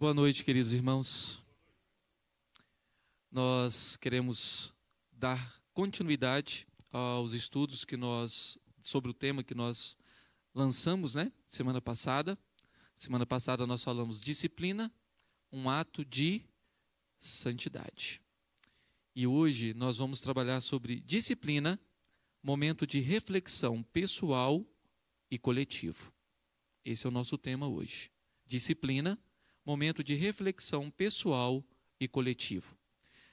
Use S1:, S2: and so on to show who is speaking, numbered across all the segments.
S1: Boa noite, queridos irmãos. Nós queremos dar continuidade aos estudos que nós sobre o tema que nós lançamos, né? Semana passada. Semana passada nós falamos disciplina, um ato de santidade. E hoje nós vamos trabalhar sobre disciplina, momento de reflexão pessoal e coletivo. Esse é o nosso tema hoje. Disciplina, momento de reflexão pessoal e coletivo.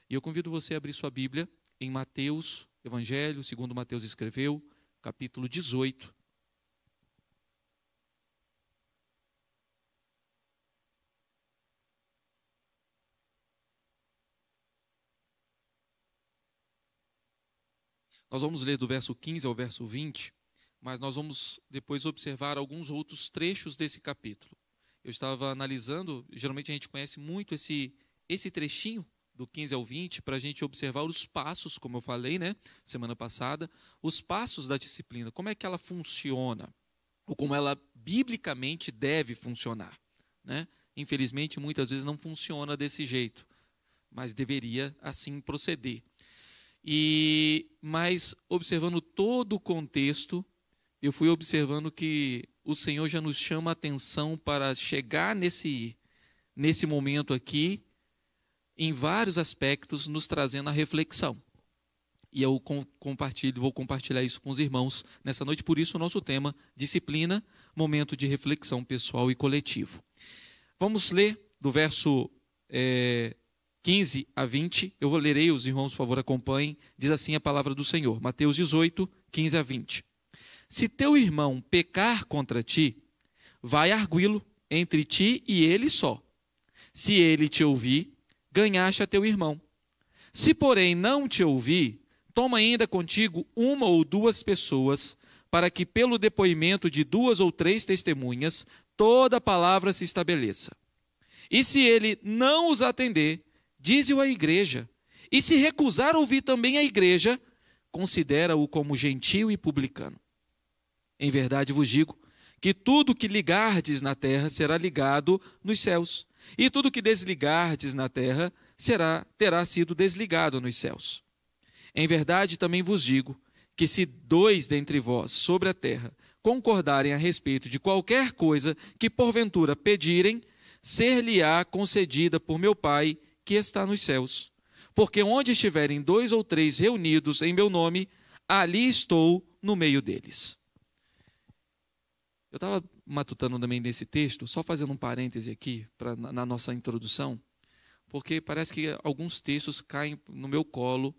S1: E eu convido você a abrir sua Bíblia em Mateus, Evangelho, segundo Mateus escreveu, capítulo 18. Nós vamos ler do verso 15 ao verso 20, mas nós vamos depois observar alguns outros trechos desse capítulo eu estava analisando, geralmente a gente conhece muito esse, esse trechinho do 15 ao 20 para a gente observar os passos, como eu falei, né, semana passada, os passos da disciplina, como é que ela funciona ou como ela biblicamente deve funcionar, né? Infelizmente, muitas vezes não funciona desse jeito, mas deveria assim proceder. E mas observando todo o contexto, eu fui observando que o Senhor já nos chama a atenção para chegar nesse, nesse momento aqui, em vários aspectos, nos trazendo a reflexão. E eu compartilho, vou compartilhar isso com os irmãos nessa noite, por isso o nosso tema, disciplina, momento de reflexão pessoal e coletivo. Vamos ler do verso é, 15 a 20, eu lerei, os irmãos, por favor, acompanhem. Diz assim a palavra do Senhor, Mateus 18, 15 a 20. Se teu irmão pecar contra ti, vai arguí-lo entre ti e ele só. Se ele te ouvir, ganhaste a teu irmão. Se, porém, não te ouvir, toma ainda contigo uma ou duas pessoas, para que, pelo depoimento de duas ou três testemunhas, toda a palavra se estabeleça. E se ele não os atender, dize-o à igreja. E se recusar ouvir também a igreja, considera-o como gentil e publicano. Em verdade vos digo que tudo que ligardes na terra será ligado nos céus, e tudo que desligardes na terra será terá sido desligado nos céus. Em verdade também vos digo que se dois dentre vós sobre a terra concordarem a respeito de qualquer coisa que porventura pedirem, ser-lhe-á concedida por meu Pai que está nos céus. Porque onde estiverem dois ou três reunidos em meu nome, ali estou no meio deles. Eu estava matutando também nesse texto, só fazendo um parêntese aqui pra, na, na nossa introdução, porque parece que alguns textos caem no meu colo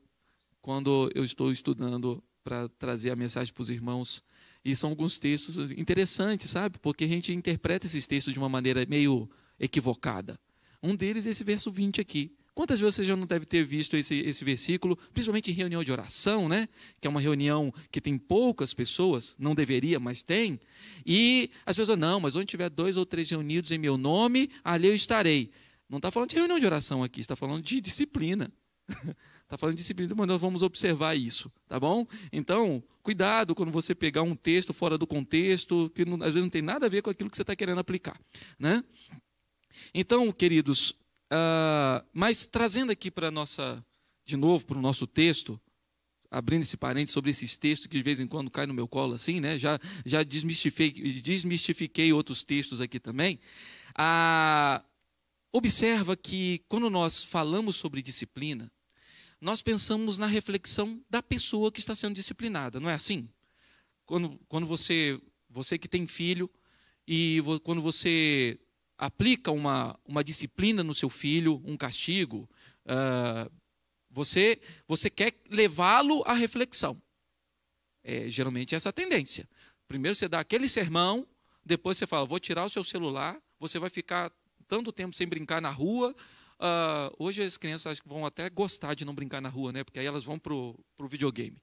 S1: quando eu estou estudando para trazer a mensagem para os irmãos. E são alguns textos interessantes, sabe? Porque a gente interpreta esses textos de uma maneira meio equivocada. Um deles é esse verso 20 aqui. Quantas vezes você já não deve ter visto esse, esse versículo, principalmente em reunião de oração, né? Que é uma reunião que tem poucas pessoas, não deveria, mas tem. E as pessoas, não, mas onde tiver dois ou três reunidos em meu nome, ali eu estarei. Não está falando de reunião de oração aqui, está falando de disciplina. Está falando de disciplina, mas nós vamos observar isso, tá bom? Então, cuidado quando você pegar um texto fora do contexto, que não, às vezes não tem nada a ver com aquilo que você está querendo aplicar, né? Então, queridos, ah, mas trazendo aqui para nossa, de novo, para o nosso texto, abrindo esse parênteses sobre esses textos que de vez em quando cai no meu colo assim, né? Já, já desmistifiquei, desmistifiquei outros textos aqui também. Ah, observa que quando nós falamos sobre disciplina, nós pensamos na reflexão da pessoa que está sendo disciplinada, não é assim? Quando, quando você, você que tem filho e quando você aplica uma, uma disciplina no seu filho, um castigo, uh, você, você quer levá-lo à reflexão. É, geralmente é essa a tendência. Primeiro você dá aquele sermão, depois você fala, vou tirar o seu celular, você vai ficar tanto tempo sem brincar na rua. Uh, hoje as crianças vão até gostar de não brincar na rua, né? Porque aí elas vão para o videogame.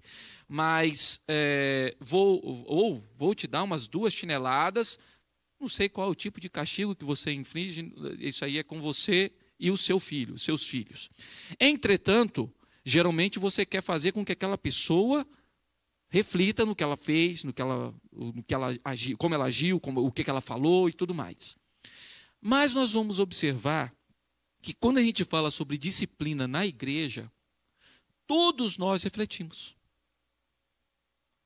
S1: Mas é, vou, ou vou te dar umas duas chineladas, não sei qual é o tipo de castigo que você inflige, isso aí é com você e o seu filho, seus filhos. Entretanto, geralmente você quer fazer com que aquela pessoa reflita no que ela fez, no que ela, no que ela agiu, como ela agiu, como, o que ela falou e tudo mais. Mas nós vamos observar que quando a gente fala sobre disciplina na igreja, todos nós refletimos.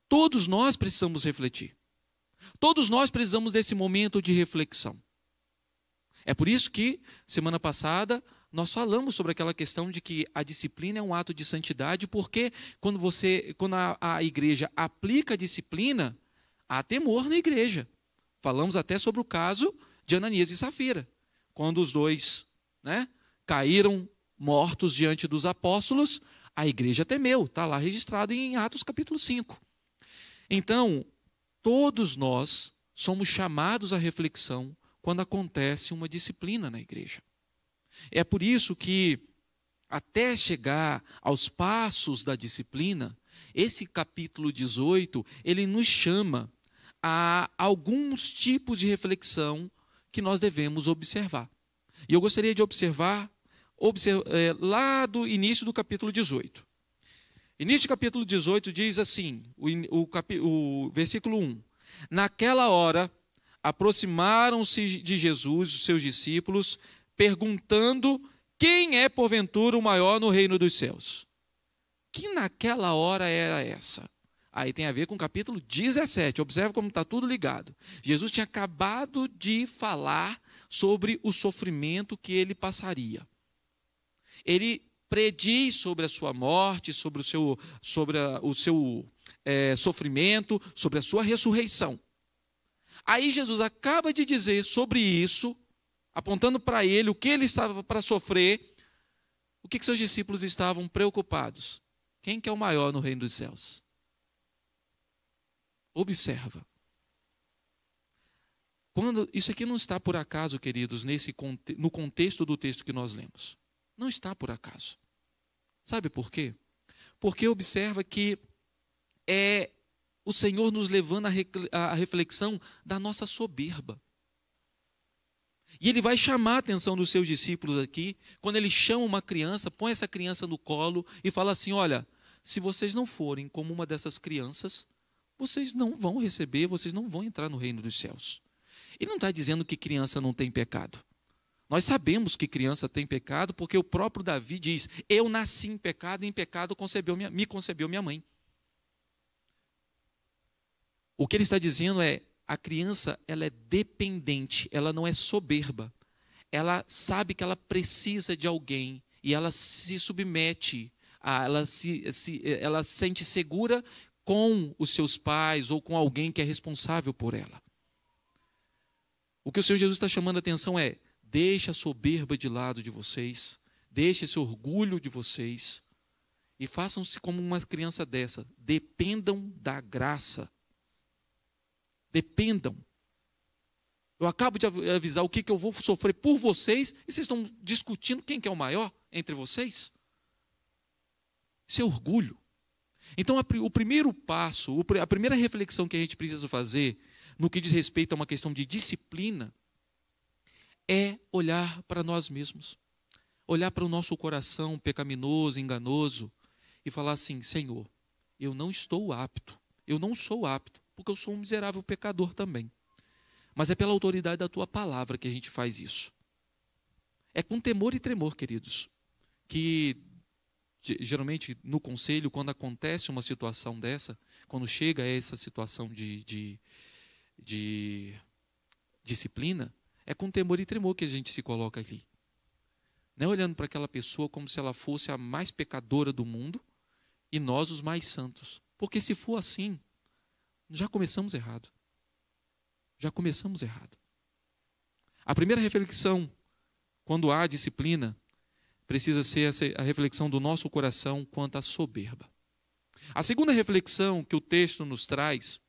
S1: Todos nós precisamos refletir. Todos nós precisamos desse momento de reflexão. É por isso que, semana passada, nós falamos sobre aquela questão de que a disciplina é um ato de santidade, porque quando você, quando a, a igreja aplica a disciplina, há temor na igreja. Falamos até sobre o caso de Ananias e Safira, quando os dois né, caíram mortos diante dos apóstolos, a igreja temeu, está lá registrado em Atos capítulo 5. Então, Todos nós somos chamados à reflexão quando acontece uma disciplina na igreja. É por isso que, até chegar aos passos da disciplina, esse capítulo 18, ele nos chama a alguns tipos de reflexão que nós devemos observar. E eu gostaria de observar observ, é, eh, lá do início do capítulo 18. E neste capítulo 18 diz assim, o, o, o versículo 1: Naquela hora aproximaram-se de Jesus os seus discípulos, perguntando quem é porventura o maior no reino dos céus. Que naquela hora era essa? Aí tem a ver com o capítulo 17. Observe como está tudo ligado. Jesus tinha acabado de falar sobre o sofrimento que ele passaria. Ele prediz sobre a sua morte, sobre o seu, sobre a, o seu é, sofrimento, sobre a sua ressurreição. Aí Jesus acaba de dizer sobre isso, apontando para ele o que ele estava para sofrer, o que, que seus discípulos estavam preocupados. Quem que é o maior no reino dos céus? Observa. Quando, isso aqui não está por acaso, queridos, nesse, no contexto do texto que nós lemos não está por acaso. Sabe por quê? Porque observa que é o Senhor nos levando à reflexão da nossa soberba. E ele vai chamar a atenção dos seus discípulos aqui, quando ele chama uma criança, põe essa criança no colo e fala assim: Olha, se vocês não forem como uma dessas crianças, vocês não vão receber, vocês não vão entrar no reino dos céus. Ele não está dizendo que criança não tem pecado. Nós sabemos que criança tem pecado, porque o próprio Davi diz: Eu nasci em pecado e em pecado concebeu minha, me concebeu minha mãe. O que ele está dizendo é: a criança ela é dependente, ela não é soberba. Ela sabe que ela precisa de alguém e ela se submete, a, ela, se, se, ela sente segura com os seus pais ou com alguém que é responsável por ela. O que o Senhor Jesus está chamando a atenção é: Deixe a soberba de lado de vocês, deixe esse orgulho de vocês e façam-se como uma criança dessa. Dependam da graça. Dependam. Eu acabo de avisar o que, que eu vou sofrer por vocês e vocês estão discutindo quem é o maior entre vocês? Isso é orgulho. Então, o primeiro passo, a primeira reflexão que a gente precisa fazer no que diz respeito a uma questão de disciplina é olhar para nós mesmos, olhar para o nosso coração pecaminoso, enganoso e falar assim: Senhor, eu não estou apto, eu não sou apto, porque eu sou um miserável pecador também. Mas é pela autoridade da tua palavra que a gente faz isso. É com temor e tremor, queridos, que geralmente no conselho, quando acontece uma situação dessa, quando chega a essa situação de, de, de disciplina, é com temor e tremor que a gente se coloca ali. Não é olhando para aquela pessoa como se ela fosse a mais pecadora do mundo e nós os mais santos. Porque se for assim, já começamos errado. Já começamos errado. A primeira reflexão, quando há disciplina, precisa ser a reflexão do nosso coração quanto à soberba. A segunda reflexão que o texto nos traz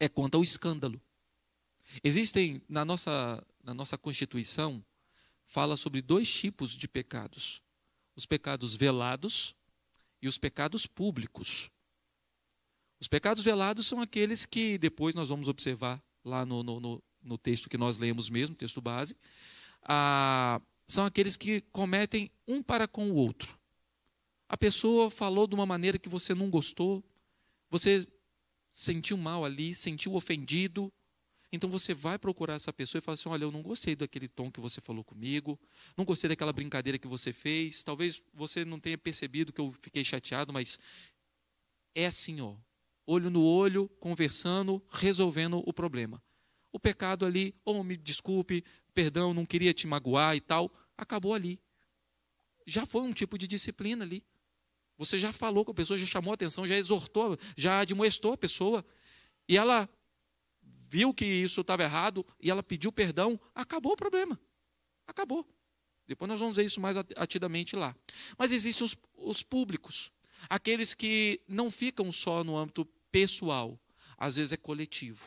S1: é quanto ao escândalo. Existem na nossa, na nossa Constituição fala sobre dois tipos de pecados: os pecados velados e os pecados públicos. Os pecados velados são aqueles que depois nós vamos observar lá no, no, no, no texto que nós lemos mesmo, texto base, ah, são aqueles que cometem um para com o outro. A pessoa falou de uma maneira que você não gostou, você sentiu mal ali, sentiu ofendido, então você vai procurar essa pessoa e fala assim: olha, eu não gostei daquele tom que você falou comigo, não gostei daquela brincadeira que você fez. Talvez você não tenha percebido que eu fiquei chateado, mas é assim, ó, olho no olho, conversando, resolvendo o problema. O pecado ali, ou oh, me desculpe, perdão, não queria te magoar e tal, acabou ali. Já foi um tipo de disciplina ali. Você já falou com a pessoa, já chamou a atenção, já exortou, já admoestou a pessoa. E ela viu que isso estava errado e ela pediu perdão, acabou o problema. Acabou. Depois nós vamos ver isso mais atidamente lá. Mas existem os, os públicos, aqueles que não ficam só no âmbito pessoal, às vezes é coletivo.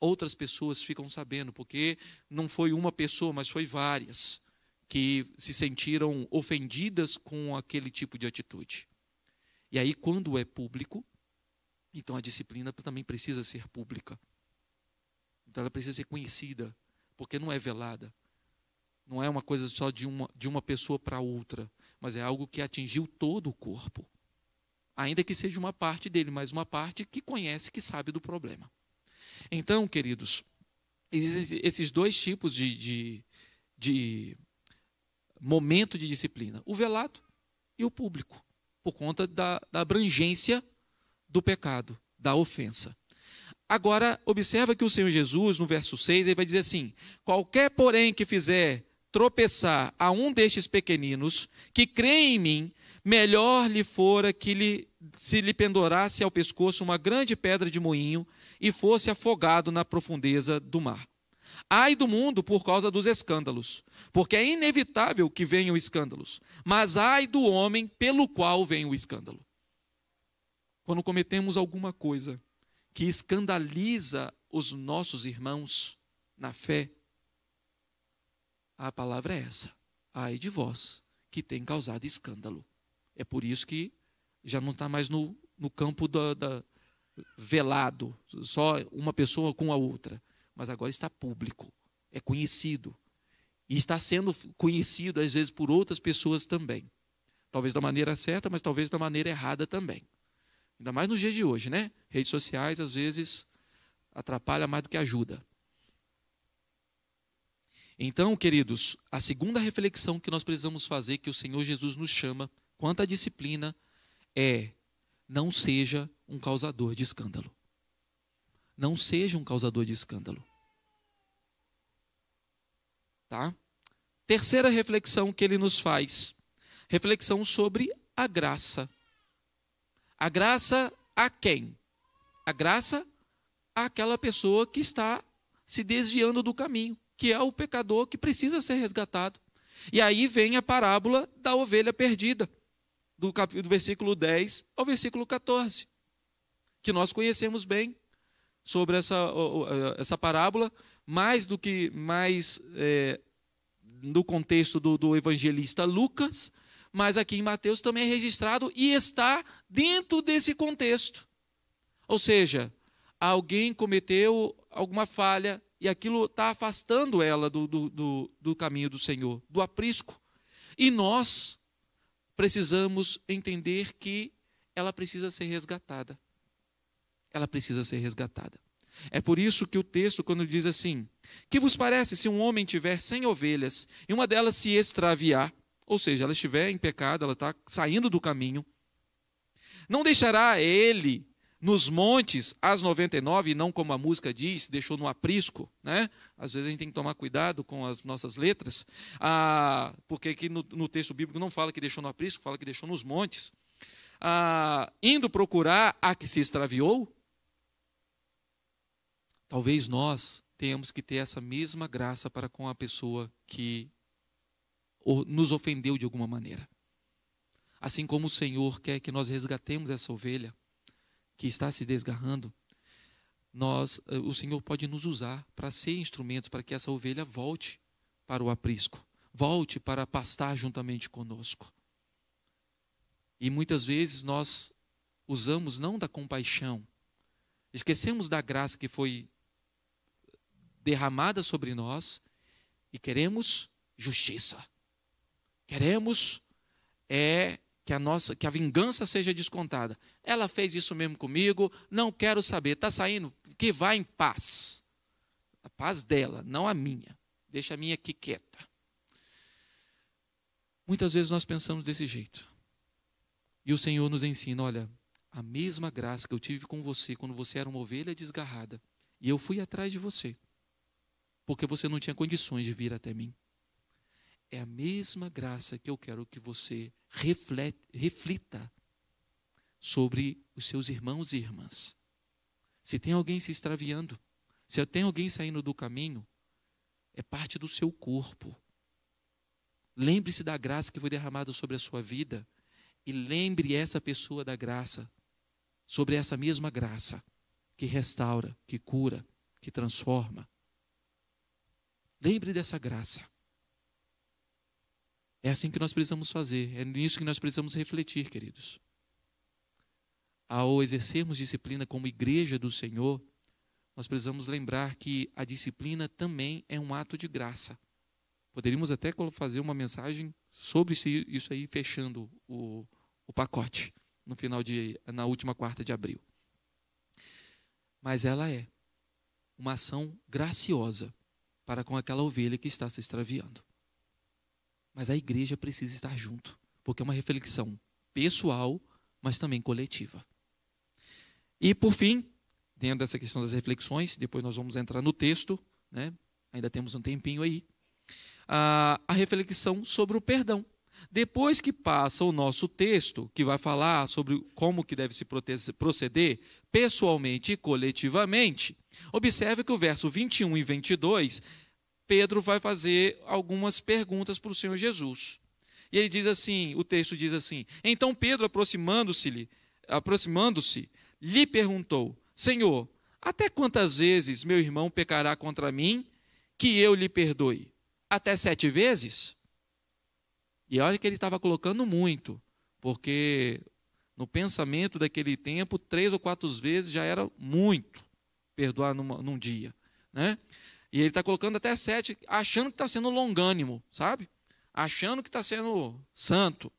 S1: Outras pessoas ficam sabendo, porque não foi uma pessoa, mas foi várias que se sentiram ofendidas com aquele tipo de atitude. E aí, quando é público, então a disciplina também precisa ser pública. Então ela precisa ser conhecida, porque não é velada. Não é uma coisa só de uma, de uma pessoa para outra, mas é algo que atingiu todo o corpo. Ainda que seja uma parte dele, mas uma parte que conhece, que sabe do problema. Então, queridos, existem esses dois tipos de, de, de momento de disciplina: o velado e o público, por conta da, da abrangência do pecado, da ofensa. Agora, observa que o Senhor Jesus, no verso 6, ele vai dizer assim: Qualquer, porém, que fizer tropeçar a um destes pequeninos que crê em mim, melhor lhe fora que lhe, se lhe pendurasse ao pescoço uma grande pedra de moinho e fosse afogado na profundeza do mar. Ai do mundo por causa dos escândalos, porque é inevitável que venham escândalos, mas ai do homem pelo qual vem o escândalo. Quando cometemos alguma coisa que escandaliza os nossos irmãos na fé, a palavra é essa: ai de vós, que tem causado escândalo. É por isso que já não está mais no, no campo da, da, velado, só uma pessoa com a outra, mas agora está público, é conhecido. E está sendo conhecido, às vezes, por outras pessoas também. Talvez da maneira certa, mas talvez da maneira errada também. Ainda mais nos dias de hoje, né? Redes sociais às vezes atrapalha mais do que ajuda. Então, queridos, a segunda reflexão que nós precisamos fazer, que o Senhor Jesus nos chama, quanto à disciplina, é: não seja um causador de escândalo. Não seja um causador de escândalo. Tá? Terceira reflexão que ele nos faz: reflexão sobre a graça. A graça a quem? A graça àquela pessoa que está se desviando do caminho, que é o pecador que precisa ser resgatado. E aí vem a parábola da ovelha perdida, do, capítulo versículo 10 ao versículo 14, que nós conhecemos bem sobre essa, essa parábola, mais do que mais é, no contexto do, do evangelista Lucas, mas aqui em Mateus também é registrado e está dentro desse contexto. Ou seja, alguém cometeu alguma falha e aquilo está afastando ela do, do, do, do caminho do Senhor, do aprisco. E nós precisamos entender que ela precisa ser resgatada. Ela precisa ser resgatada. É por isso que o texto, quando diz assim: Que vos parece se um homem tiver cem ovelhas e uma delas se extraviar? Ou seja, ela estiver em pecado, ela está saindo do caminho. Não deixará ele nos montes às 99, e não como a música diz, deixou no aprisco, né? Às vezes a gente tem que tomar cuidado com as nossas letras, ah, porque aqui no, no texto bíblico não fala que deixou no aprisco, fala que deixou nos montes. Ah, indo procurar a que se extraviou? Talvez nós tenhamos que ter essa mesma graça para com a pessoa que nos ofendeu de alguma maneira. Assim como o Senhor quer que nós resgatemos essa ovelha que está se desgarrando, nós, eh, o Senhor pode nos usar para ser instrumentos para que essa ovelha volte para o aprisco, volte para pastar juntamente conosco. E muitas vezes nós usamos não da compaixão, esquecemos da graça que foi derramada sobre nós e queremos justiça. Queremos é que a nossa, que a vingança seja descontada. Ela fez isso mesmo comigo, não quero saber. Está saindo, que vá em paz. A paz dela, não a minha. Deixa a minha aqui quieta. Muitas vezes nós pensamos desse jeito. E o Senhor nos ensina: olha, a mesma graça que eu tive com você quando você era uma ovelha desgarrada, e eu fui atrás de você, porque você não tinha condições de vir até mim. É a mesma graça que eu quero que você reflete, reflita sobre os seus irmãos e irmãs. Se tem alguém se extraviando, se tem alguém saindo do caminho, é parte do seu corpo. Lembre-se da graça que foi derramada sobre a sua vida e lembre essa pessoa da graça, sobre essa mesma graça que restaura, que cura, que transforma. Lembre dessa graça. É assim que nós precisamos fazer, é nisso que nós precisamos refletir, queridos. Ao exercermos disciplina como igreja do Senhor, nós precisamos lembrar que a disciplina também é um ato de graça. Poderíamos até fazer uma mensagem sobre isso aí, fechando o, o pacote no final de, na última quarta de abril. Mas ela é uma ação graciosa para com aquela ovelha que está se extraviando. Mas a igreja precisa estar junto, porque é uma reflexão pessoal, mas também coletiva. E por fim, dentro dessa questão das reflexões, depois nós vamos entrar no texto, né? ainda temos um tempinho aí, a, a reflexão sobre o perdão. Depois que passa o nosso texto, que vai falar sobre como que deve se proceder pessoalmente e coletivamente, observe que o verso 21 e 22 Pedro vai fazer algumas perguntas para o Senhor Jesus. E ele diz assim, o texto diz assim: Então Pedro, aproximando-se, aproximando-se, lhe perguntou: Senhor, até quantas vezes meu irmão pecará contra mim que eu lhe perdoe? Até sete vezes? E olha que ele estava colocando muito, porque no pensamento daquele tempo, três ou quatro vezes já era muito perdoar numa, num dia. Né? E ele está colocando até sete, achando que está sendo longânimo, sabe? Achando que está sendo santo.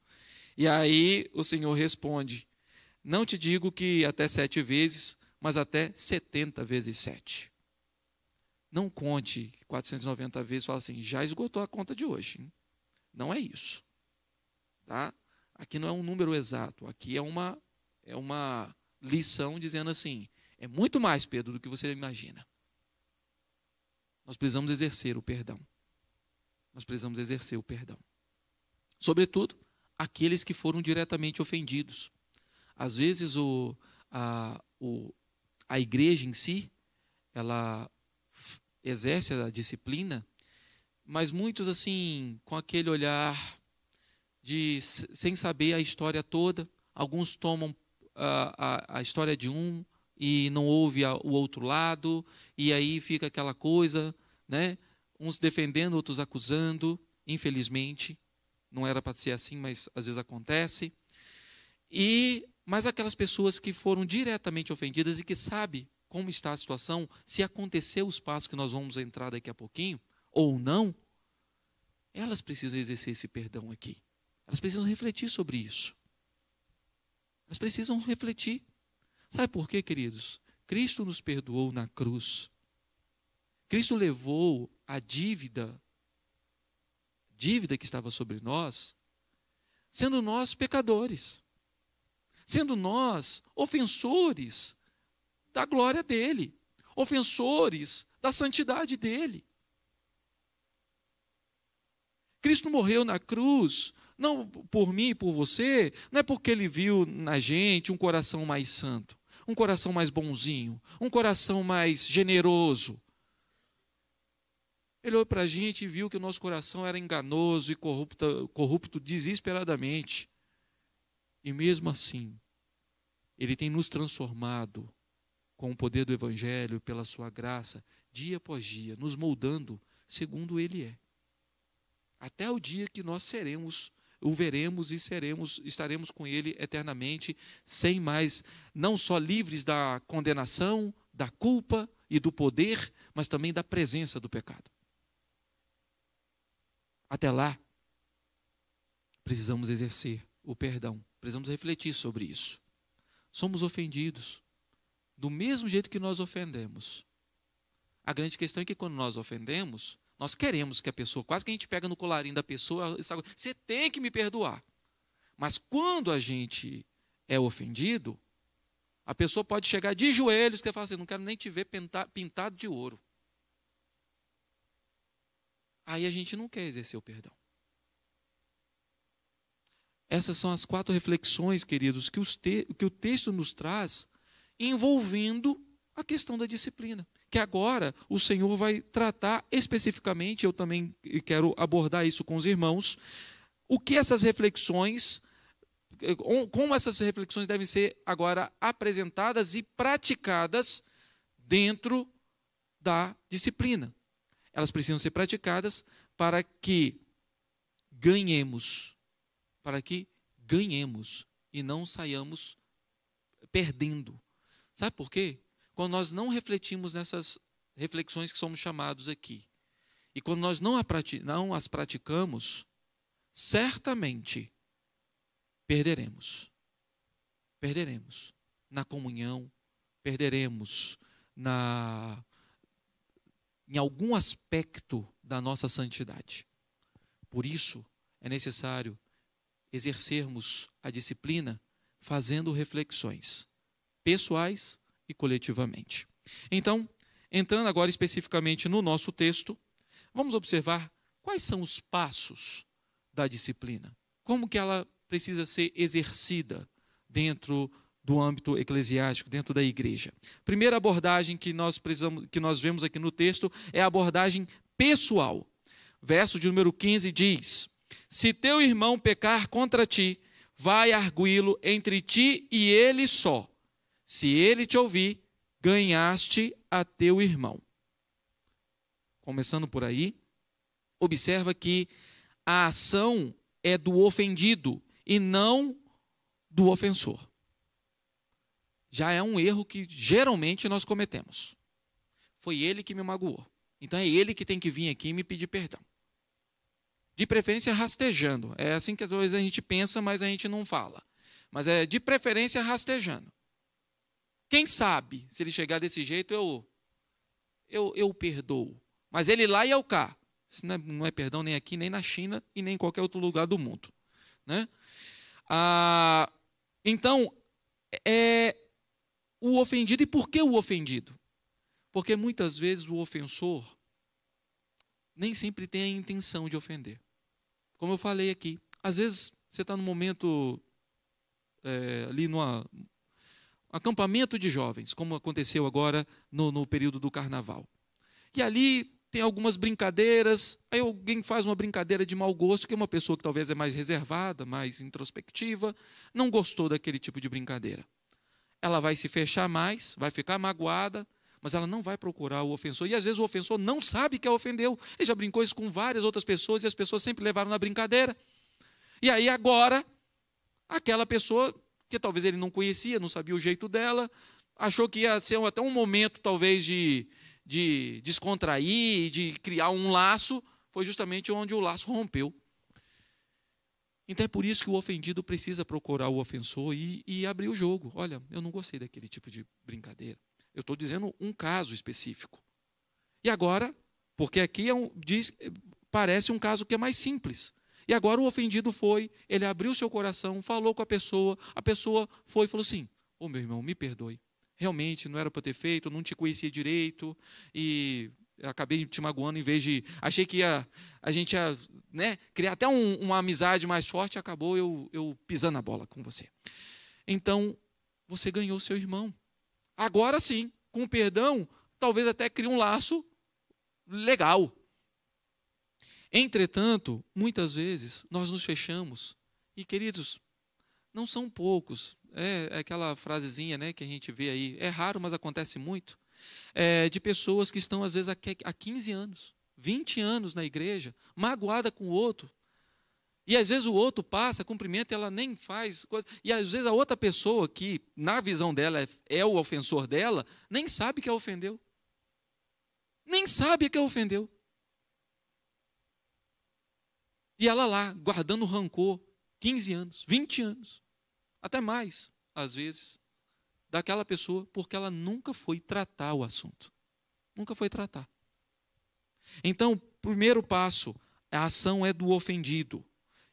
S1: E aí o Senhor responde: Não te digo que até sete vezes, mas até setenta vezes sete. Não conte 490 vezes e fala assim: já esgotou a conta de hoje. Hein? Não é isso. Tá? Aqui não é um número exato, aqui é uma, é uma lição dizendo assim: é muito mais, Pedro, do que você imagina. Nós precisamos exercer o perdão. Nós precisamos exercer o perdão. Sobretudo, aqueles que foram diretamente ofendidos. Às vezes, o, a, o, a igreja em si, ela exerce a disciplina, mas muitos, assim, com aquele olhar de sem saber a história toda, alguns tomam a, a, a história de um, e não ouve o outro lado, e aí fica aquela coisa, né? uns defendendo, outros acusando, infelizmente. Não era para ser assim, mas às vezes acontece. E mas aquelas pessoas que foram diretamente ofendidas e que sabe como está a situação, se aconteceu os passos que nós vamos entrar daqui a pouquinho ou não, elas precisam exercer esse perdão aqui. Elas precisam refletir sobre isso. Elas precisam refletir. Sabe por quê, queridos? Cristo nos perdoou na cruz Cristo levou a dívida, dívida que estava sobre nós, sendo nós pecadores, sendo nós ofensores da glória dele, ofensores da santidade dele. Cristo morreu na cruz não por mim e por você, não é porque ele viu na gente um coração mais santo, um coração mais bonzinho, um coração mais generoso, ele olhou para a gente e viu que o nosso coração era enganoso e corrupto, corrupto desesperadamente. E mesmo assim, Ele tem nos transformado com o poder do Evangelho, pela Sua graça, dia após dia, nos moldando segundo Ele é. Até o dia que nós seremos, o veremos e seremos, estaremos com Ele eternamente, sem mais, não só livres da condenação, da culpa e do poder, mas também da presença do pecado. Até lá, precisamos exercer o perdão, precisamos refletir sobre isso. Somos ofendidos do mesmo jeito que nós ofendemos. A grande questão é que quando nós ofendemos, nós queremos que a pessoa, quase que a gente pega no colarinho da pessoa, você tem que me perdoar. Mas quando a gente é ofendido, a pessoa pode chegar de joelhos e falar assim: não quero nem te ver pintado de ouro aí a gente não quer exercer o perdão. Essas são as quatro reflexões, queridos, que, te... que o texto nos traz envolvendo a questão da disciplina. Que agora o Senhor vai tratar especificamente, eu também quero abordar isso com os irmãos, o que essas reflexões, como essas reflexões devem ser agora apresentadas e praticadas dentro da disciplina elas precisam ser praticadas para que ganhemos, para que ganhemos e não saiamos perdendo. Sabe por quê? Quando nós não refletimos nessas reflexões que somos chamados aqui, e quando nós não, não as praticamos, certamente perderemos. Perderemos na comunhão, perderemos na em algum aspecto da nossa santidade. Por isso, é necessário exercermos a disciplina fazendo reflexões pessoais e coletivamente. Então, entrando agora especificamente no nosso texto, vamos observar quais são os passos da disciplina, como que ela precisa ser exercida dentro do âmbito eclesiástico, dentro da igreja. Primeira abordagem que nós precisamos, que nós vemos aqui no texto é a abordagem pessoal. Verso de número 15 diz: Se teu irmão pecar contra ti, vai arguí-lo entre ti e ele só. Se ele te ouvir, ganhaste a teu irmão. Começando por aí, observa que a ação é do ofendido e não do ofensor já é um erro que geralmente nós cometemos. Foi ele que me magoou. Então é ele que tem que vir aqui e me pedir perdão. De preferência rastejando. É assim que às vezes a gente pensa, mas a gente não fala. Mas é de preferência rastejando. Quem sabe, se ele chegar desse jeito, eu eu, eu perdoo. Mas ele lá e eu cá. Isso não é, não é perdão nem aqui, nem na China e nem em qualquer outro lugar do mundo. Né? Ah, então, é, o ofendido. E por que o ofendido? Porque muitas vezes o ofensor nem sempre tem a intenção de ofender. Como eu falei aqui, às vezes você está num momento é, ali no acampamento de jovens, como aconteceu agora no, no período do carnaval. E ali tem algumas brincadeiras, aí alguém faz uma brincadeira de mau gosto, que é uma pessoa que talvez é mais reservada, mais introspectiva, não gostou daquele tipo de brincadeira ela vai se fechar mais, vai ficar magoada, mas ela não vai procurar o ofensor. E às vezes o ofensor não sabe que a ofendeu. Ele já brincou isso com várias outras pessoas e as pessoas sempre levaram na brincadeira. E aí agora, aquela pessoa que talvez ele não conhecia, não sabia o jeito dela, achou que ia ser até um momento talvez de, de descontrair, de criar um laço, foi justamente onde o laço rompeu. Então é por isso que o ofendido precisa procurar o ofensor e, e abrir o jogo. Olha, eu não gostei daquele tipo de brincadeira. Eu estou dizendo um caso específico. E agora, porque aqui é um, diz, parece um caso que é mais simples. E agora o ofendido foi, ele abriu seu coração, falou com a pessoa, a pessoa foi e falou assim: Ô oh, meu irmão, me perdoe. Realmente não era para ter feito, não te conhecia direito, e eu acabei te magoando em vez de. Achei que ia, a gente ia né, criar até um, uma amizade mais forte, acabou eu, eu pisando a bola com você. Então, você ganhou seu irmão. Agora sim, com perdão, talvez até crie um laço legal. Entretanto, muitas vezes nós nos fechamos. E, queridos, não são poucos. É, é aquela frasezinha né, que a gente vê aí. É raro, mas acontece muito é, de pessoas que estão, às vezes, há 15 anos, 20 anos na igreja, magoada com o outro. E às vezes o outro passa, cumprimenta, ela nem faz coisa. E às vezes a outra pessoa, que na visão dela é, é o ofensor dela, nem sabe que a ofendeu. Nem sabe que a ofendeu. E ela lá, guardando rancor, 15 anos, 20 anos, até mais, às vezes daquela pessoa porque ela nunca foi tratar o assunto. Nunca foi tratar. Então, o primeiro passo, a ação é do ofendido.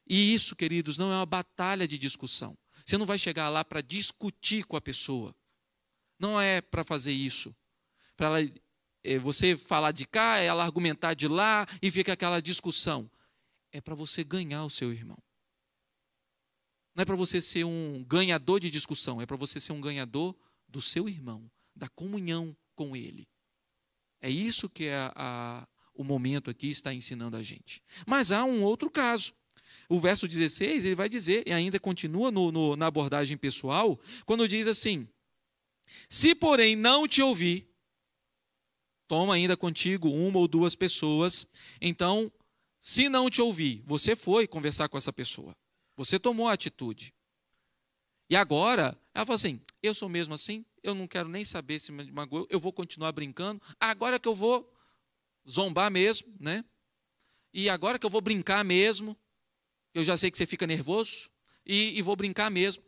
S1: E isso, queridos, não é uma batalha de discussão. Você não vai chegar lá para discutir com a pessoa. Não é para fazer isso. Para ela, eh, você falar de cá, ela argumentar de lá e fica aquela discussão. É para você ganhar o seu irmão. Não é para você ser um ganhador de discussão, é para você ser um ganhador do seu irmão, da comunhão com ele. É isso que é a, a, o momento aqui está ensinando a gente. Mas há um outro caso. O verso 16, ele vai dizer, e ainda continua no, no, na abordagem pessoal, quando diz assim: Se, porém, não te ouvir, toma ainda contigo uma ou duas pessoas, então, se não te ouvir, você foi conversar com essa pessoa. Você tomou a atitude. E agora, ela fala assim: eu sou mesmo assim, eu não quero nem saber se me magoou, eu vou continuar brincando. Agora que eu vou zombar mesmo, né? E agora que eu vou brincar mesmo, eu já sei que você fica nervoso, e, e vou brincar mesmo.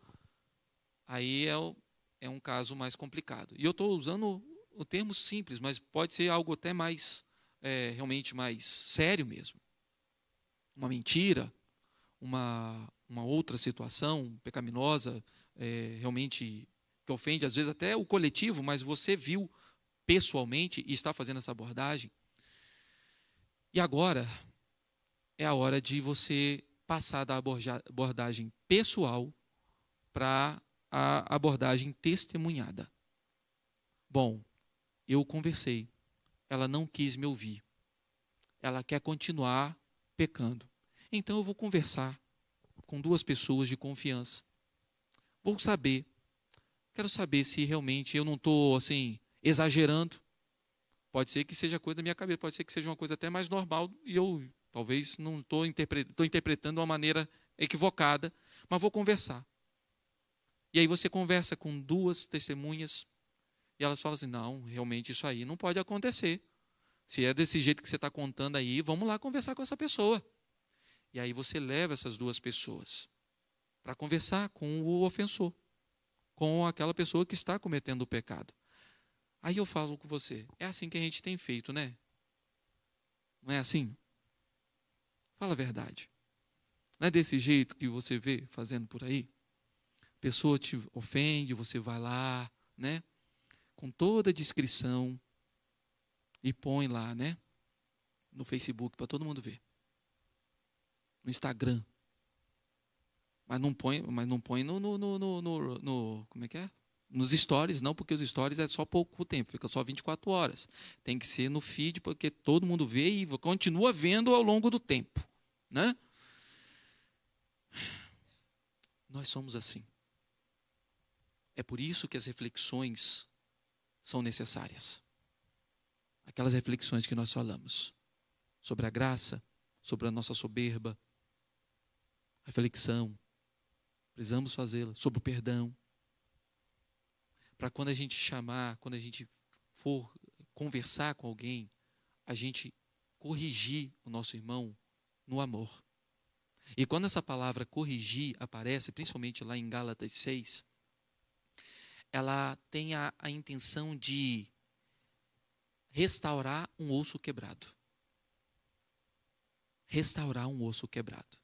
S1: Aí é, o, é um caso mais complicado. E eu estou usando o termo simples, mas pode ser algo até mais, é, realmente mais sério mesmo. Uma mentira, uma, uma outra situação pecaminosa, é, realmente que ofende às vezes até o coletivo, mas você viu pessoalmente e está fazendo essa abordagem. E agora é a hora de você passar da abordagem pessoal para a abordagem testemunhada. Bom, eu conversei, ela não quis me ouvir, ela quer continuar pecando. Então eu vou conversar com duas pessoas de confiança. Vou saber. Quero saber se realmente eu não estou assim exagerando. Pode ser que seja coisa da minha cabeça, pode ser que seja uma coisa até mais normal e eu talvez não estou interpretando, interpretando de uma maneira equivocada, mas vou conversar. E aí você conversa com duas testemunhas e elas falam assim: não, realmente isso aí não pode acontecer. Se é desse jeito que você está contando aí, vamos lá conversar com essa pessoa. E aí você leva essas duas pessoas para conversar com o ofensor, com aquela pessoa que está cometendo o pecado. Aí eu falo com você, é assim que a gente tem feito, né? Não é assim? Fala a verdade. Não é desse jeito que você vê fazendo por aí? A pessoa te ofende, você vai lá, né? Com toda a descrição e põe lá, né? No Facebook para todo mundo ver no Instagram. Mas não põe, mas não põe no, no, no, no, no como é que é? Nos stories, não, porque os stories é só pouco tempo, fica só 24 horas. Tem que ser no feed, porque todo mundo vê e continua vendo ao longo do tempo. Né? Nós somos assim. É por isso que as reflexões são necessárias. Aquelas reflexões que nós falamos sobre a graça, sobre a nossa soberba, reflexão. Precisamos fazê-la sobre o perdão. Para quando a gente chamar, quando a gente for conversar com alguém, a gente corrigir o nosso irmão no amor. E quando essa palavra corrigir aparece, principalmente lá em Gálatas 6, ela tem a, a intenção de restaurar um osso quebrado. Restaurar um osso quebrado.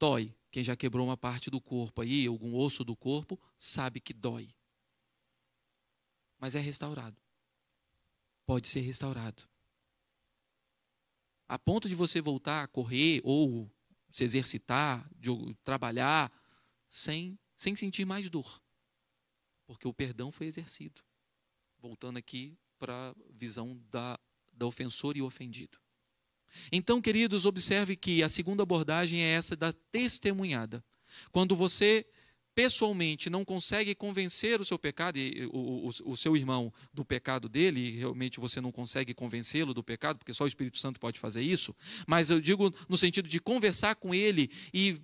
S1: Dói. Quem já quebrou uma parte do corpo aí, algum osso do corpo, sabe que dói. Mas é restaurado. Pode ser restaurado. A ponto de você voltar a correr ou se exercitar, de, trabalhar, sem, sem sentir mais dor. Porque o perdão foi exercido. Voltando aqui para a visão da, da ofensor e ofendido. Então, queridos, observe que a segunda abordagem é essa da testemunhada. Quando você pessoalmente não consegue convencer o seu pecado, e, o, o, o seu irmão do pecado dele, e realmente você não consegue convencê-lo do pecado, porque só o Espírito Santo pode fazer isso, mas eu digo no sentido de conversar com ele e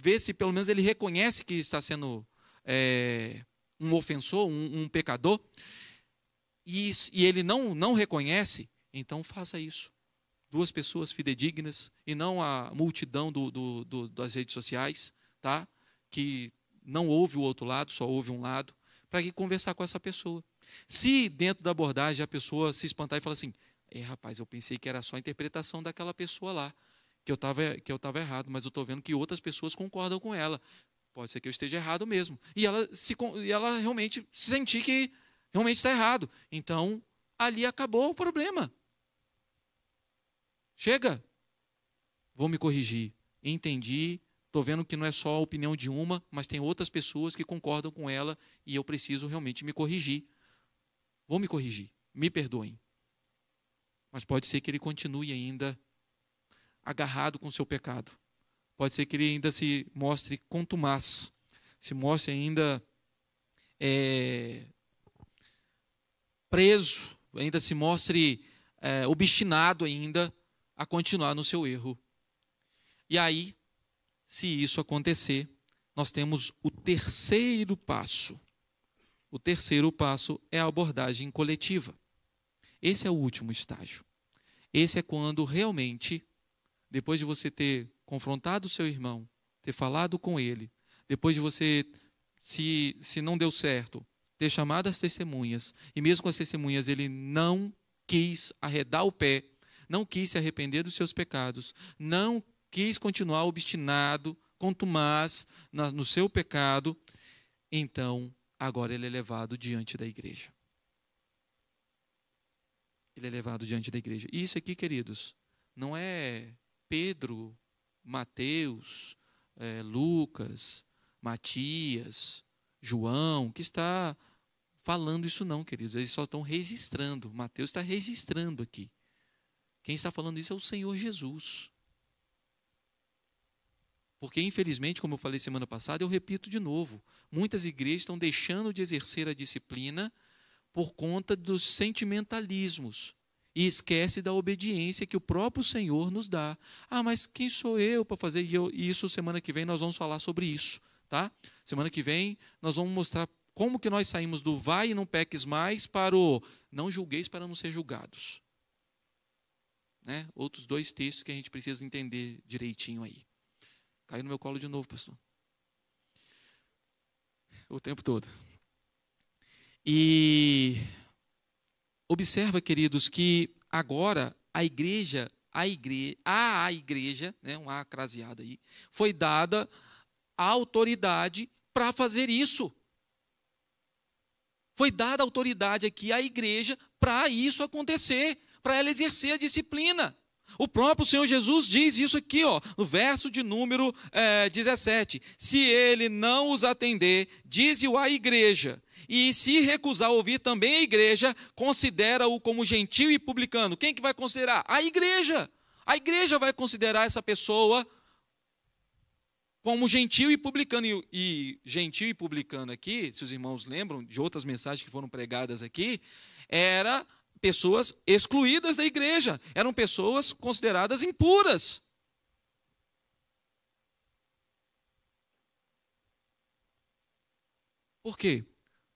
S1: ver se pelo menos ele reconhece que está sendo é, um ofensor, um, um pecador, e, e ele não, não reconhece, então faça isso duas pessoas fidedignas e não a multidão do, do, do, das redes sociais, tá? que não ouve o outro lado, só ouve um lado, para ir conversar com essa pessoa. Se dentro da abordagem a pessoa se espantar e falar assim, é rapaz, eu pensei que era só a interpretação daquela pessoa lá, que eu estava que eu tava errado, mas eu estou vendo que outras pessoas concordam com ela. Pode ser que eu esteja errado mesmo. E ela, se, e ela realmente se sentir que realmente está errado. Então, ali acabou o problema. Chega! Vou me corrigir. Entendi, estou vendo que não é só a opinião de uma, mas tem outras pessoas que concordam com ela e eu preciso realmente me corrigir. Vou me corrigir, me perdoem. Mas pode ser que ele continue ainda agarrado com seu pecado. Pode ser que ele ainda se mostre contumaz, se mostre ainda é, preso, ainda se mostre é, obstinado ainda a continuar no seu erro. E aí, se isso acontecer, nós temos o terceiro passo. O terceiro passo é a abordagem coletiva. Esse é o último estágio. Esse é quando realmente, depois de você ter confrontado o seu irmão, ter falado com ele, depois de você, se, se não deu certo, ter chamado as testemunhas, e mesmo com as testemunhas ele não quis arredar o pé não quis se arrepender dos seus pecados, não quis continuar obstinado, contumaz no seu pecado, então agora ele é levado diante da igreja. Ele é levado diante da igreja. E isso aqui, queridos, não é Pedro, Mateus, é, Lucas, Matias, João, que está falando isso, não, queridos. Eles só estão registrando. Mateus está registrando aqui. Quem está falando isso é o Senhor Jesus. Porque, infelizmente, como eu falei semana passada, eu repito de novo: muitas igrejas estão deixando de exercer a disciplina por conta dos sentimentalismos e esquece da obediência que o próprio Senhor nos dá. Ah, mas quem sou eu para fazer isso? Semana que vem nós vamos falar sobre isso, tá? Semana que vem nós vamos mostrar como que nós saímos do vai e não peques mais para o não julgueis para não ser julgados. Né? Outros dois textos que a gente precisa entender direitinho aí. Caiu no meu colo de novo, pastor. O tempo todo. E observa, queridos, que agora a igreja, a igreja, a, a igreja, né, um A craseado aí, foi dada a autoridade para fazer isso. Foi dada autoridade aqui à igreja para isso acontecer para ela exercer a disciplina. O próprio Senhor Jesus diz isso aqui, ó, no verso de número é, 17. Se ele não os atender, diz o à igreja. E se recusar ouvir também a igreja, considera-o como gentil e publicano. Quem que vai considerar? A igreja. A igreja vai considerar essa pessoa como gentil e publicano. E, e gentil e publicano aqui, se os irmãos lembram de outras mensagens que foram pregadas aqui, era pessoas excluídas da igreja, eram pessoas consideradas impuras. Por quê?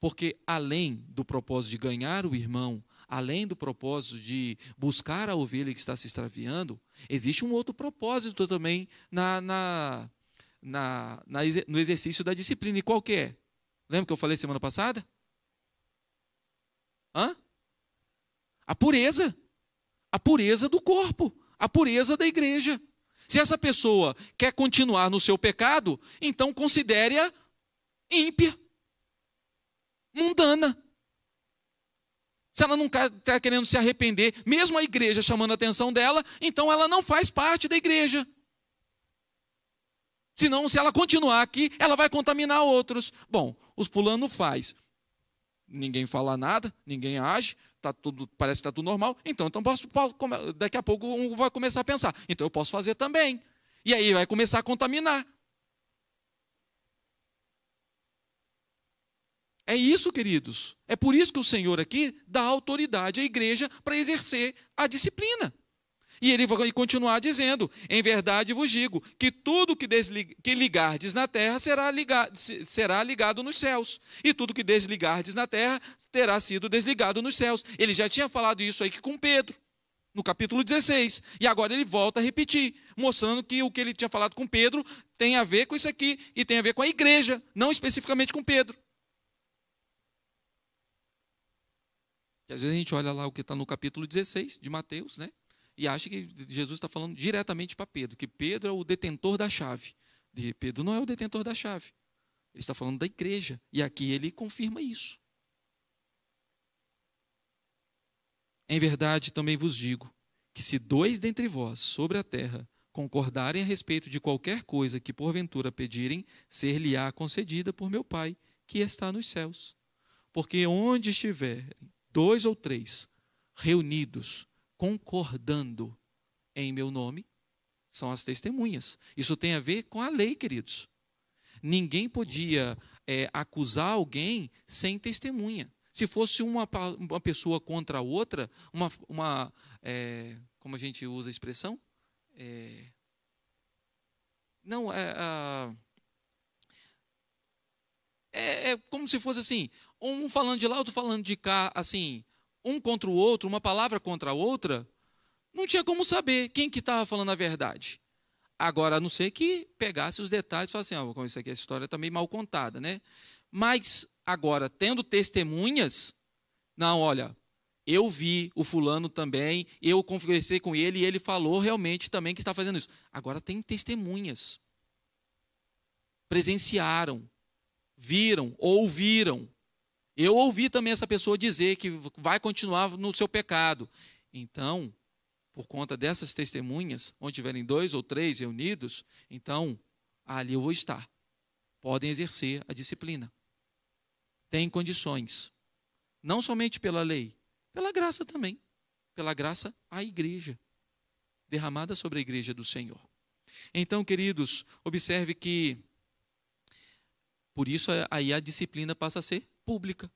S1: Porque além do propósito de ganhar o irmão, além do propósito de buscar a ovelha que está se extraviando, existe um outro propósito também na, na, na, na no exercício da disciplina. E qual que é? Lembra que eu falei semana passada? Hã? A pureza. A pureza do corpo, a pureza da igreja. Se essa pessoa quer continuar no seu pecado, então considere-a ímpia, mundana. Se ela não está querendo se arrepender, mesmo a igreja chamando a atenção dela, então ela não faz parte da igreja. Senão, se ela continuar aqui, ela vai contaminar outros. Bom, os fulano faz. Ninguém fala nada, ninguém age, tá tudo, parece que está tudo normal, então, então posso, daqui a pouco um vai começar a pensar, então eu posso fazer também. E aí vai começar a contaminar. É isso, queridos. É por isso que o Senhor aqui dá autoridade à igreja para exercer a disciplina. E ele vai continuar dizendo: Em verdade vos digo que tudo que, deslig, que ligardes na terra será, será ligado nos céus, e tudo que desligardes na terra terá sido desligado nos céus. Ele já tinha falado isso aí com Pedro, no capítulo 16. E agora ele volta a repetir, mostrando que o que ele tinha falado com Pedro tem a ver com isso aqui e tem a ver com a igreja, não especificamente com Pedro. E às vezes a gente olha lá o que está no capítulo 16 de Mateus, né? e acha que Jesus está falando diretamente para Pedro, que Pedro é o detentor da chave. E Pedro não é o detentor da chave. Ele está falando da igreja. E aqui ele confirma isso. Em verdade, também vos digo que se dois dentre vós sobre a terra concordarem a respeito de qualquer coisa que porventura pedirem, ser-lhe-á concedida por meu Pai que está nos céus. Porque onde estiverem dois ou três reunidos concordando em meu nome são as testemunhas. Isso tem a ver com a lei, queridos. Ninguém podia é, acusar alguém sem testemunha. Se fosse uma, uma pessoa contra a outra, uma, uma é, como a gente usa a expressão? É, não, é, é, é, como se fosse assim, um falando de lá, outro falando de cá, assim, um contra o outro, uma palavra contra a outra, não tinha como saber quem que estava falando a verdade. Agora, a não ser que pegasse os detalhes e falasse assim, ah, isso aqui, a história está meio mal contada, né? Mas, agora, tendo testemunhas, não, olha, eu vi o fulano também, eu conversei com ele e ele falou realmente também que está fazendo isso. Agora tem testemunhas. Presenciaram, viram, ouviram. Eu ouvi também essa pessoa dizer que vai continuar no seu pecado. Então, por conta dessas testemunhas, onde tiverem dois ou três reunidos, então ali eu vou estar. Podem exercer a disciplina. Tem condições. Não somente pela lei, pela graça também. Pela graça à igreja, derramada sobre a igreja do Senhor. Então, queridos, observe que por isso, é, aí a disciplina passa a ser pública,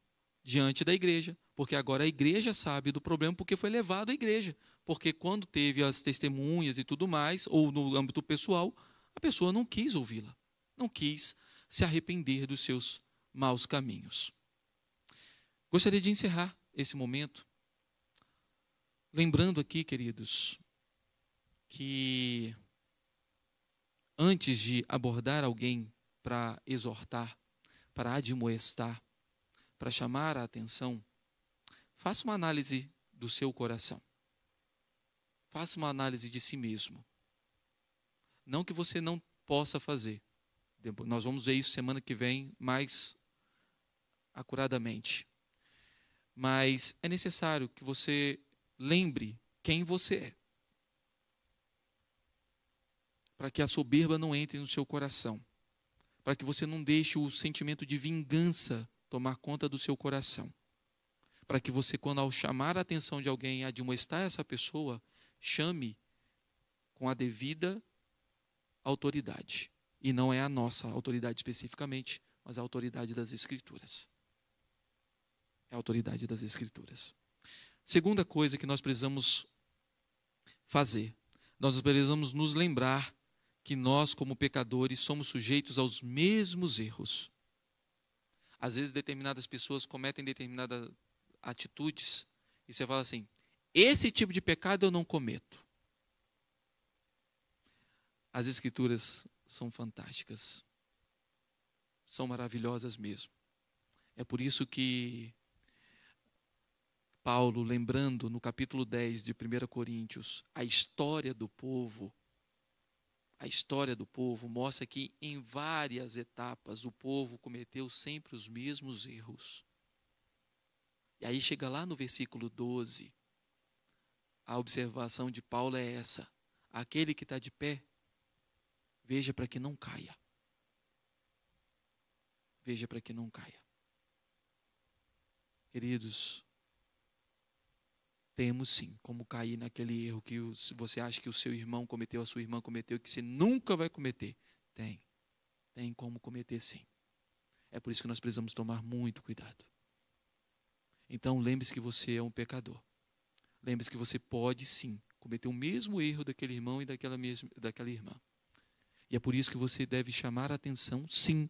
S1: diante da igreja. Porque agora a igreja sabe do problema porque foi levado à igreja. Porque quando teve as testemunhas e tudo mais, ou no âmbito pessoal, a pessoa não quis ouvi-la. Não quis se arrepender dos seus maus caminhos. Gostaria de encerrar esse momento lembrando aqui, queridos, que antes de abordar alguém para exortar, para admoestar, para chamar a atenção, faça uma análise do seu coração. Faça uma análise de si mesmo. Não que você não possa fazer. Nós vamos ver isso semana que vem mais acuradamente. Mas é necessário que você lembre quem você é. Para que a soberba não entre no seu coração para que você não deixe o sentimento de vingança tomar conta do seu coração. Para que você, quando ao chamar a atenção de alguém, admoestar essa pessoa, chame com a devida autoridade. E não é a nossa autoridade especificamente, mas a autoridade das Escrituras. É a autoridade das Escrituras. Segunda coisa que nós precisamos fazer, nós precisamos nos lembrar que nós, como pecadores, somos sujeitos aos mesmos erros. Às vezes, determinadas pessoas cometem determinadas atitudes e você fala assim: esse tipo de pecado eu não cometo. As Escrituras são fantásticas, são maravilhosas mesmo. É por isso que Paulo, lembrando no capítulo 10 de 1 Coríntios a história do povo, a história do povo mostra que, em várias etapas, o povo cometeu sempre os mesmos erros. E aí chega lá no versículo 12, a observação de Paulo é essa: aquele que está de pé, veja para que não caia. Veja para que não caia. Queridos, temos sim como cair naquele erro que você acha que o seu irmão cometeu, a sua irmã cometeu, que você nunca vai cometer. Tem. Tem como cometer sim. É por isso que nós precisamos tomar muito cuidado. Então lembre-se que você é um pecador. Lembre-se que você pode sim cometer o mesmo erro daquele irmão e daquela, mesma, daquela irmã. E é por isso que você deve chamar a atenção, sim.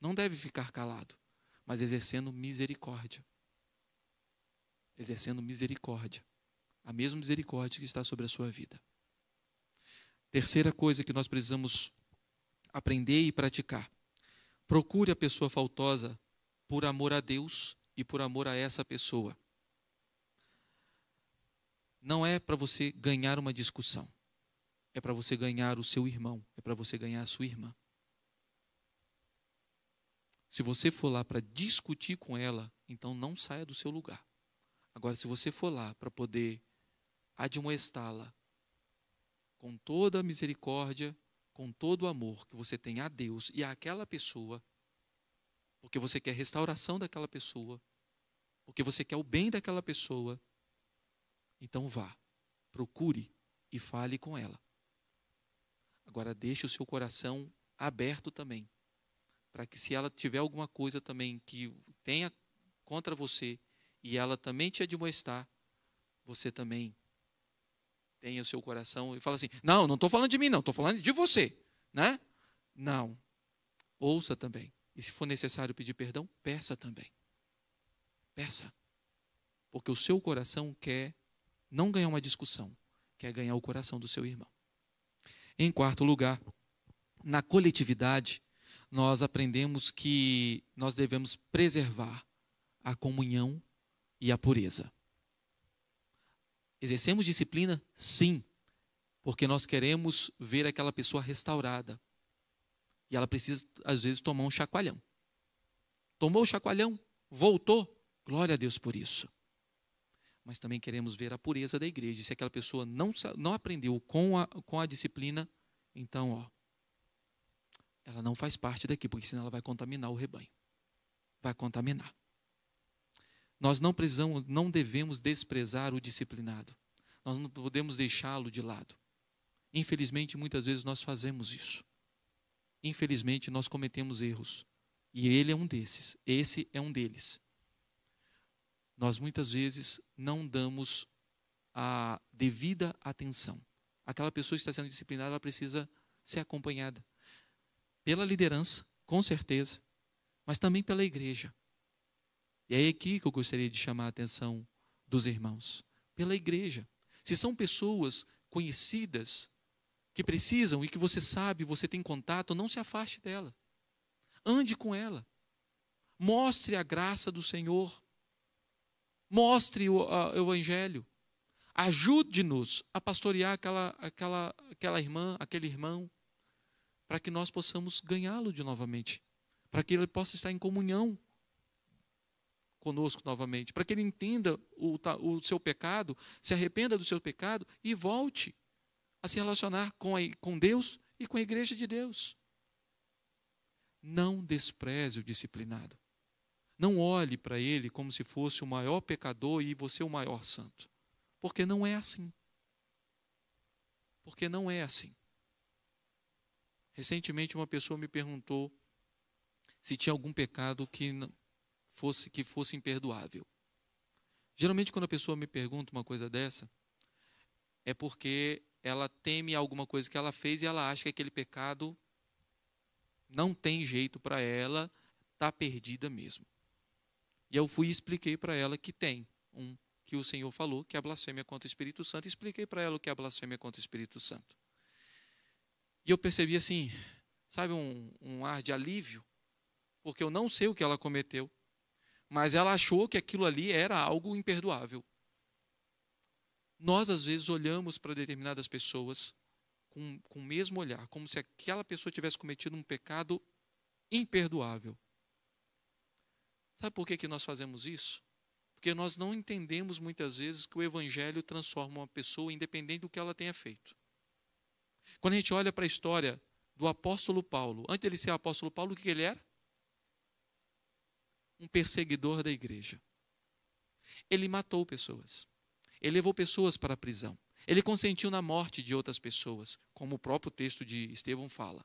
S1: Não deve ficar calado, mas exercendo misericórdia exercendo misericórdia, a mesma misericórdia que está sobre a sua vida. Terceira coisa que nós precisamos aprender e praticar: procure a pessoa faltosa por amor a Deus e por amor a essa pessoa. Não é para você ganhar uma discussão, é para você ganhar o seu irmão, é para você ganhar a sua irmã. Se você for lá para discutir com ela, então não saia do seu lugar. Agora, se você for lá para poder admoestá-la com toda a misericórdia, com todo o amor que você tem a Deus e àquela pessoa, porque você quer restauração daquela pessoa, porque você quer o bem daquela pessoa, então vá, procure e fale com ela. Agora deixe o seu coração aberto também, para que se ela tiver alguma coisa também que tenha contra você, e ela também te admoestar, você também tenha o seu coração e fala assim: não, não estou falando de mim, não, estou falando de você. Né? Não. Ouça também. E se for necessário pedir perdão, peça também. Peça. Porque o seu coração quer não ganhar uma discussão, quer ganhar o coração do seu irmão. Em quarto lugar, na coletividade, nós aprendemos que nós devemos preservar a comunhão e a pureza. Exercemos disciplina? Sim, porque nós queremos ver aquela pessoa restaurada. E ela precisa, às vezes, tomar um chacoalhão. Tomou o chacoalhão, voltou, glória a Deus por isso. Mas também queremos ver a pureza da igreja. Se aquela pessoa não, não aprendeu com a, com a disciplina, então, ó, ela não faz parte daqui, porque senão ela vai contaminar o rebanho. Vai contaminar. Nós não precisamos, não devemos desprezar o disciplinado. Nós não podemos deixá-lo de lado. Infelizmente, muitas vezes nós fazemos isso. Infelizmente, nós cometemos erros. E ele é um desses. Esse é um deles. Nós muitas vezes não damos a devida atenção. Aquela pessoa que está sendo disciplinada, ela precisa ser acompanhada pela liderança, com certeza, mas também pela igreja é aqui que eu gostaria de chamar a atenção dos irmãos, pela igreja. Se são pessoas conhecidas que precisam e que você sabe, você tem contato, não se afaste dela. Ande com ela. Mostre a graça do Senhor. Mostre o, a, o evangelho. Ajude-nos a pastorear aquela, aquela, aquela irmã, aquele irmão, para que nós possamos ganhá-lo de novamente, para que ele possa estar em comunhão conosco novamente, para que ele entenda o, o seu pecado, se arrependa do seu pecado e volte a se relacionar com, a, com Deus e com a igreja de Deus. Não despreze o disciplinado. Não olhe para ele como se fosse o maior pecador e você o maior santo. Porque não é assim. Porque não é assim. Recentemente, uma pessoa me perguntou se tinha algum pecado que fosse que fosse imperdoável. Geralmente quando a pessoa me pergunta uma coisa dessa, é porque ela teme alguma coisa que ela fez e ela acha que aquele pecado não tem jeito para ela, tá perdida mesmo. E eu fui e expliquei para ela que tem um que o Senhor falou, que é a blasfêmia contra o Espírito Santo, expliquei para ela o que é a blasfêmia contra o Espírito Santo. E eu percebi assim, sabe, um, um ar de alívio, porque eu não sei o que ela cometeu, mas ela achou que aquilo ali era algo imperdoável. Nós, às vezes, olhamos para determinadas pessoas com, com o mesmo olhar, como se aquela pessoa tivesse cometido um pecado imperdoável. Sabe por que, que nós fazemos isso? Porque nós não entendemos muitas vezes que o Evangelho transforma uma pessoa independente do que ela tenha feito. Quando a gente olha para a história do apóstolo Paulo, antes dele ser apóstolo Paulo, o que ele era? um perseguidor da igreja. Ele matou pessoas. Ele levou pessoas para a prisão. Ele consentiu na morte de outras pessoas, como o próprio texto de Estevão fala.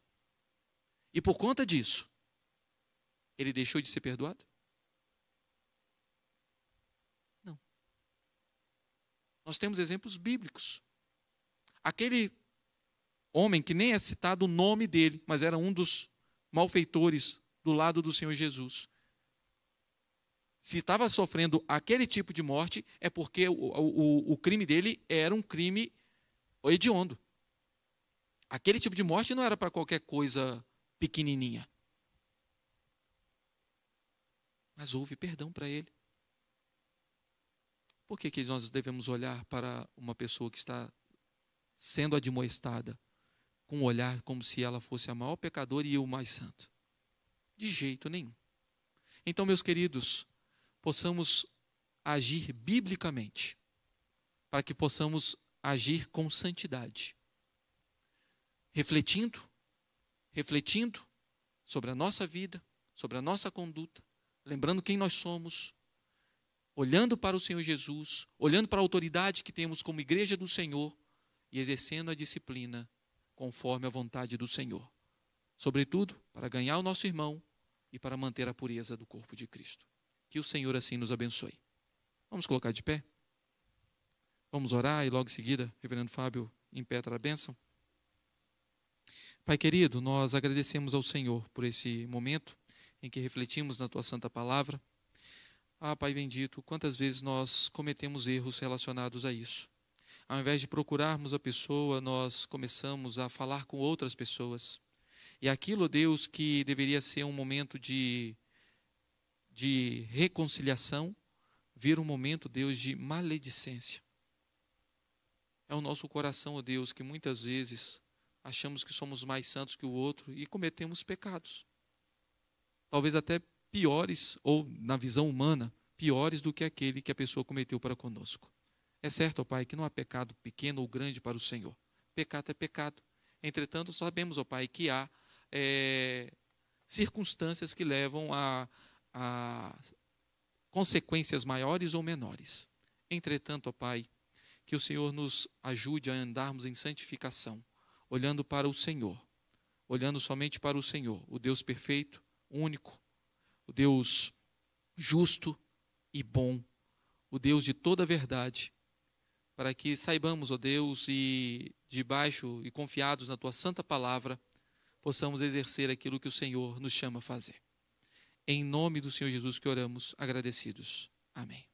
S1: E por conta disso, ele deixou de ser perdoado? Não. Nós temos exemplos bíblicos. Aquele homem que nem é citado o nome dele, mas era um dos malfeitores do lado do Senhor Jesus, se estava sofrendo aquele tipo de morte, é porque o, o, o crime dele era um crime hediondo. Aquele tipo de morte não era para qualquer coisa pequenininha. Mas houve perdão para ele. Por que, que nós devemos olhar para uma pessoa que está sendo admoestada com um olhar como se ela fosse a maior pecadora e o mais santo? De jeito nenhum. Então, meus queridos, possamos agir biblicamente, para que possamos agir com santidade. Refletindo, refletindo sobre a nossa vida, sobre a nossa conduta, lembrando quem nós somos, olhando para o Senhor Jesus, olhando para a autoridade que temos como igreja do Senhor e exercendo a disciplina conforme a vontade do Senhor. Sobretudo, para ganhar o nosso irmão e para manter a pureza do corpo de Cristo. Que o Senhor assim nos abençoe. Vamos colocar de pé? Vamos orar e logo em seguida, Reverendo Fábio, em pé para a bênção. Pai querido, nós agradecemos ao Senhor por esse momento em que refletimos na tua santa palavra. Ah, Pai bendito, quantas vezes nós cometemos erros relacionados a isso. Ao invés de procurarmos a pessoa, nós começamos a falar com outras pessoas. E aquilo, Deus, que deveria ser um momento de de reconciliação, vira um momento, Deus, de maledicência. É o nosso coração, ó Deus, que muitas vezes achamos que somos mais santos que o outro e cometemos pecados. Talvez até piores, ou na visão humana, piores do que aquele que a pessoa cometeu para conosco. É certo, ó Pai, que não há pecado pequeno ou grande para o Senhor. Pecado é pecado. Entretanto, sabemos, ó Pai, que há é, circunstâncias que levam a a consequências maiores ou menores. Entretanto, ó Pai, que o Senhor nos ajude a andarmos em santificação, olhando para o Senhor, olhando somente para o Senhor, o Deus perfeito, único, o Deus justo e bom, o Deus de toda a verdade, para que saibamos, ó Deus, e debaixo e confiados na tua santa palavra, possamos exercer aquilo que o Senhor nos chama a fazer. Em nome do Senhor Jesus que oramos, agradecidos. Amém.